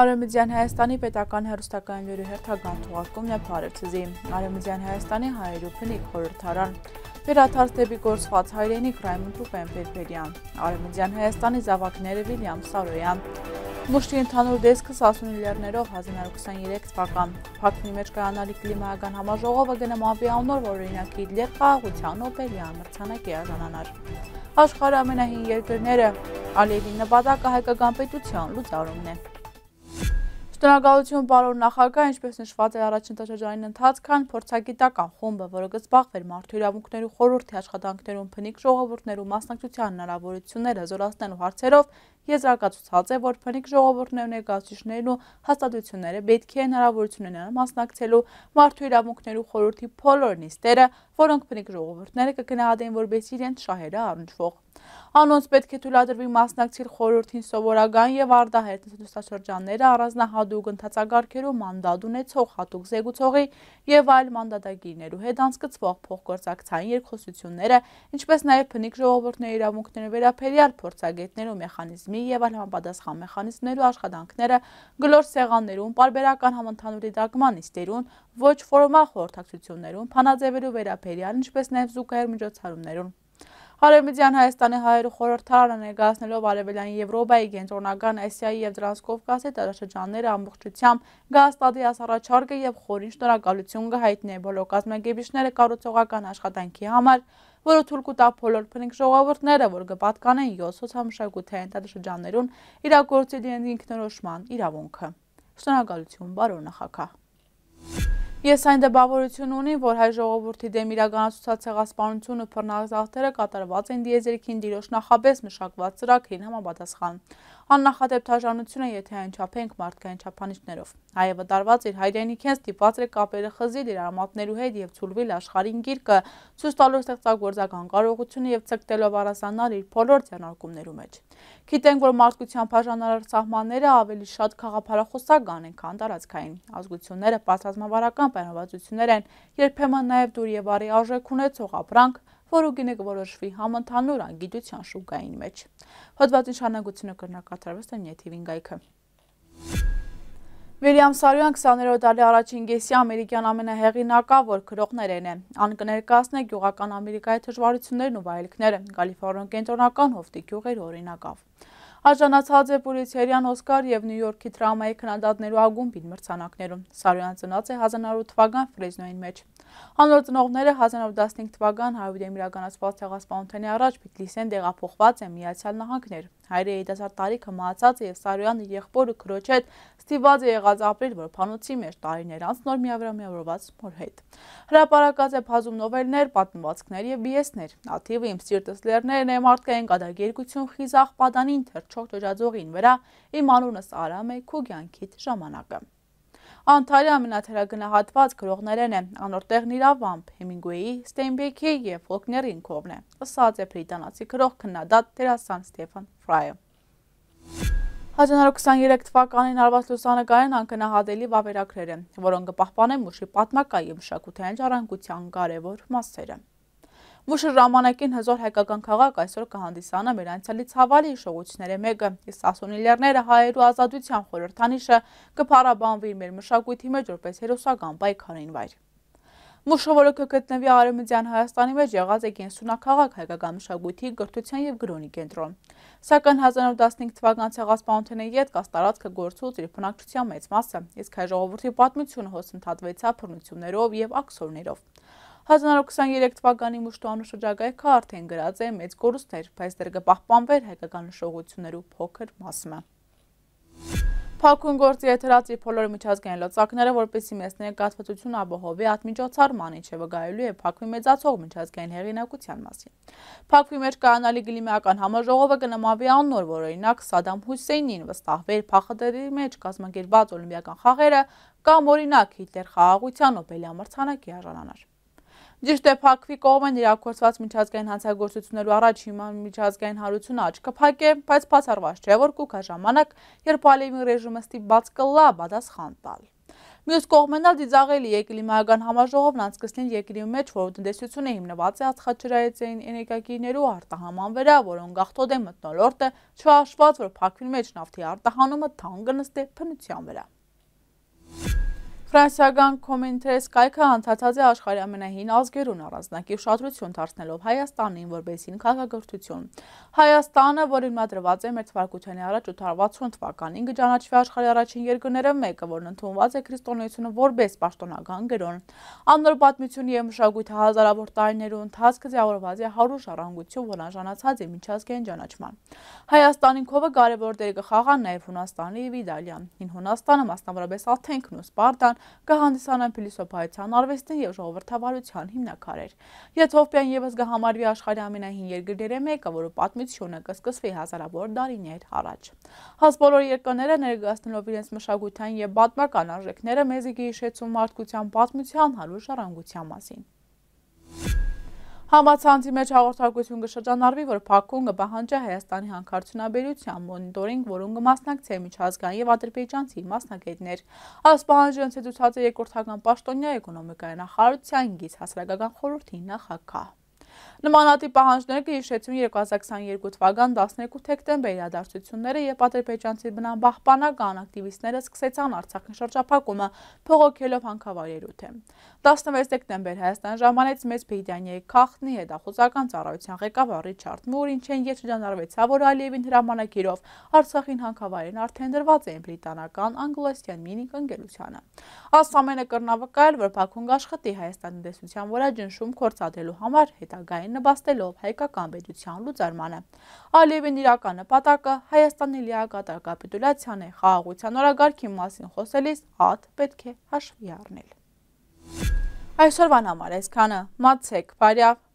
Արևմտյան Հայաստանի պետական հերոստական լուրի հերթական թողարկումն է Փարեվցզի Արևմտյան Հայաստանի հայերու փնիկ խորհրդարան Վերաթարց դեպի գործված հայրենիք Ռայմոն Թուպեն Պերպերյան Արևմտյան Հայաստանի զավակները Վիլյամ Սարոյան Մուշտի ընդհանուր դեսքը 60 միլիարդներով 1923 թվական փակնի մեջ կայանալի կլիմայական համաժողովը գնամավի անոր, որ օրինակի դեր խաղաղության օպերիա մրցանակի արժանանար։ Աշխարհի ամենահին երկրները Ալիևի նպատակը հայկական պետության լուծարումն է։ Տնագալություն բարոն նախագահ, ինչպես նշված է առաջնտաշրջանին ընթացքան, փորձագիտական խումբը, որը կզբաղվեր մարդու իրավունքներու խորհրդի աշխատանքներում փնիկ ժողովուրդներու մասնակցության հնարավորությունները զորացնելու հարցերով եզրակացուցած է, որ փնիկ ժողովուրդներու ներկայացուցիչներն ու հաստատությունները պետք է հնարավորությունները մասնակցելու մարդու իրավունքներու խորհրդի բոլոր նիստերը, որոնք փնիկ ժողովուրդները կգնահատեն որպես իրենց շահերը առնչվող Անոնց պետք է թույլատրվի մասնակցիլ խորհրդին սովորական եւ արդահերտ ցուցաշրջանները առանձնահատուկ ընդհանցագարքերում մանդատ ունեցող հատուկ զեկուցողի եւ այլ մանդատագիրներու հետ անցկացվող փոխգործակցային երկխոսությունները, ինչպես նաեւ փնիկ ժողովուրդների իրավունքները վերաբերյալ փորձագետներու մեխանիզմի եւ այլ համապատասխան մեխանիզմներու աշխատանքները գլոր սեղաններում պարբերական համընդհանուր դիտարկման իստերուն ոչ ֆորմալ խորհրդակցություններում, փանաձևելու վերաբերյալ, ինչպես նաեւ զուգահեռ միջոցառումներում Արևմտյան Հայաստանի հայերը խորհրդարանը ներկայացնելով Արևելյան Եվրոպայի, Կենտրոնական Ասիայի եւ Տրանսկովկասի տարածաշրջանները ամբողջությամբ գազտադի ասառաչարգը եւ խորին շնորհակալություն կհայտնի բոլոր կազմակերպիչները կառուցողական աշխատանքի համար, որը թուրք ու տապ բոլոր փնիկ ժողովուրդները, որ կպատկանեն 7 հոցամշակութային տարածաշրջաններուն իրագործելի ինքնորոշման իրավունքը։ Շնորհակալություն, բարոն Նախակահ։ Ես այն դեպավորություն ունի, որ հայ ժողովրդի դեմ իրականացուցած ցեղասպանությունը փռնազավթերը կատարված են դիեզերքին դիրոշ նախաբես մշակված ծրագրին համապատասխան աննախադեպ թաժանություն է, եթե այն չափենք մարդկային չափանիշներով։ Հայևը տարված իր հայրենիքեն ստիպված է կապերը խզիլ իր արմատներու հետ եւ ցուլվել աշխարհին գիրկը, ցույց տալով ստեղծագործական կարողությունը եւ ցկտելով առասանալ իր բոլոր ձեռնարկումներու մեջ։ Գիտենք, որ մարդկության բաժանարար սահմանները ավելի շատ խաղափարախոսական են, քան տարածքային։ Ազգությունները պատրաստմավարական բանավարություններ են, երբեմն նաեւ դուր եւ արի արժեք ունեցող ապրանք, որը գինը կորոշվի համընդհանուր անգիտության շուկային մեջ։ Հոդվածի շարունակությունը կրնակատարված է Նյեթիվ Ինգայքը։ Վիլյամ Սարոյան 20-րդ դարի առաջին գեսի ամերիկյան ամենահեղինակավոր գրողներն է։ Անկներկասն է գյուղական Ամերիկայի դժվարություններն ու վայելքները, Կալիֆոռնիա կենտրոնական հովտի գյուղեր օրինակով։ Աժանացած է Պուրիցերյան Օսկար և Նյու Յորքի տրամայի քննադատներու ագումբին մրցանակներում։ Սարոյան ծնած է 1900 թվական Ֆրեզնոյին մեջ։ Հանրոր ծնողները 1915 թվական հայուդեմ իրականացված ցեղասպանութենի առաջ Բիտլիսեն տեղափոխված է Միացյալ Նահանգներ։ Հայրը երիտասարդ տարիքը մահացած է եւ Սարոյանը եղբորը քրոջ հետ ստիված է եղած ապրել որ փանոցի մեջ տարիներ անց նոր միավորված մոր հետ։ Հրապարակած է փազում նովելներ, պատմվածքներ եւ բիեսներ։ Աթիվը իմ սիրտս լեռներն է մարդկային կադագերգություն խիզախ պատանին թեր չող ճոճաձողին վրա իմ անունս Արամ է քու կյանքիդ ժամանակը։ Անտարի ամենաթերագնահատված գրողներն է, անորտեղն իրավամբ, Հեմինգուեի, Ստեյնբեքի և Վոլքների ինքովն է, ասած է բրիտանացի գրող քննադատ տերասան Ստեվան Ֆրայը։ 1923 թվականին արված լուսանկարեն անկնահատելի վավերագրեր են, որոնք կպահպանեն մուշի պատմական և մշակութային ճառանգության կարևոր մասերը։ Մուշը ժամանակին հզոր հայկական քաղաք այսօր կհանդիսանա մեր անցյալի ցավալի հիշողությունների մեկը, իսկ ասոնիլերները հայերու ազատության խորհրդանիշը կփառաբանվի մեր մշակույթի մեջ որպես հերոսական պայքարային վայր։ Մուշավորոքը գտնվի Արևմտյան Հայաստանի մեջ եղած է կենսունակաղակ հայկական մշակույթի գրթության և գրոնի կենտրոն։ Սական 1915 թվական ցեղասպանությունը ետ կաստարածքը գործուց իր բնակչության մեծ մասը, իսկ հայ ժողովրդի պատմությունը հոսընթատվեցա բռնություններով եւ աքսորներով։ 1923 թվականի մուշտոանու շրջագայքը արդեն գրած է մեծ կորուստներ, բայց դեր կպահպանվեր հայկական նշողություններու փոքր մասմը։ Փակուն գործի է թրած իր բոլոր միջազգային լծակները, որպեսի մեծները կատվեցություն ապահովի ատմիջոցարման ինչևը գայելու է Փակվի մեծացող միջազգային հեղինակության մասին։ Փակվի մեջ կայանալի գլիմիական համաժողովը կնմավի աննոր, որ օրինակ Սադամ Հուսեյնին վստահվեր փախդերի մեջ կազմակերպված օլիմպիական խաղերը կամ օրինակ Հիտլեր խաղաղության Նոբելի ամրցանակի արժանանար։ Ճիշտ է Փակվի կողմեն իրակորցված միջազգային հանցագործություններու առաջ հիմա միջազգային հարությունը աչքը փակ է, բայց բացառված չէ, որ կուքա ժամանակ, երբ Ալիևի ռեժիմը ստիպված կլա բադասխան տալ։ Մյուս կողմենալ դիզաղելի է կլիմայական համաժողովն անցկցնին երկրի մեջ, որ տնտեսությունը հիմնված է ածխաճրայեցային էներգակիրներու արտահաման վրա, որոնք գաղթոտ է մտնոլորտը չհաշված, որ Փակվին մեջ նավթի արտահանումը թանկ նստե փնության վրա։ Ֆրանսիական Cominters կայքը հանդիսացած է աշխարհի ամենահին ազգերուն առանձնակի ուշադրություն դարձնելով Հայաստանին որպես հին քաղաքագործություն։ Հայաստանը, որ հիմնադրված է մեր թվարկությանի առաջ 860 թվականին, կճանաչվի աշխարհի առաջին երկրները մեկը, որն ընդունված է քրիստոնեությունը որպես պաշտոնական գրոն։ Անոր պատմությունը եւ մշակույթը հազարավոր տարիներու ընթացքը ձևավորված է հարուր ժառանգություն, որն անջանացած է միջազգային ճանաչման։ Հայաստանի կովը կարևոր դեր կխաղան նաեւ Հունաստանը եւ Իտալիան։ Հին Հունաստանը մասնավորապես Աթենքն ու Սպարտան կհանդիսանան փիլիսոփայության, արվեստին եւ ժողովրդավարության հիմնակարեր։ Եթովպիան եւս կհամարվի աշխարհի ամենահին երկրները մեկը, որը պատմությունը կսկսվի հազարավոր դարիներ առաջ։ Հաս բոլոր երկրները ներգրավելով իրենց մշակութային եւ պատմական արժեքները մեզ գիշեցում մարդկության պատմության հարուր ժառանգության մասին։ Համացանցի մեջ հաղորդակություն կշրջանարվի, որ Բաքուն կբահանջա Հայաստանի հանքարդյունաբերության մոնիտորինգ, որում կմասնակցի միջազգային եւ ադրբեջանցի մասնագետներ։ Այս պահանջը ընթեցուցած է երկրորդական պաշտոնյա էկոնոմիկայի նախարարության գից հասարակական խորհրդի նախակահ։ Նմանատիպ պահանջները կհիշեցին 2022 թվական 12 թեկտեմբերի իրադարձությունները, երբ ադրբեջանցի բնապահպանական ակտիվիստները սկսեցան Արցախի շրջափակումը, փողոքելով հանքավայրերու թեմ։ 16 դեկտեմբեր Հայաստան ժամանեց մեծ Բեյդանիայի քաղտնի հետախուզական ծառայության ղեկավար Ռիչարդ Մուրին չեն երջանարվեցավ որ Ալիևին հրամանագիրով Արցախին հանքավայրեն արդեն դրված էին բրիտանական անգլոստյան մինինգ ընկերությանը։ Այս ամենը կրնավկայել, որ Բաքուն գաշխտի Հայաստանի դեսության վրա ջնշում կործադրելու համար հետագա համազգային նպաստելով հայկական պետության լուծարմանը։ Ալիևին իրական նպատակը Հայաստանի լիակատար կապիտուլացիան է խաղաղության օրագարքի մասին խոսելիս հատ պետք է հաշվի առնել։ Այսօրվան համար այսքանը, մացեք, բարյավ,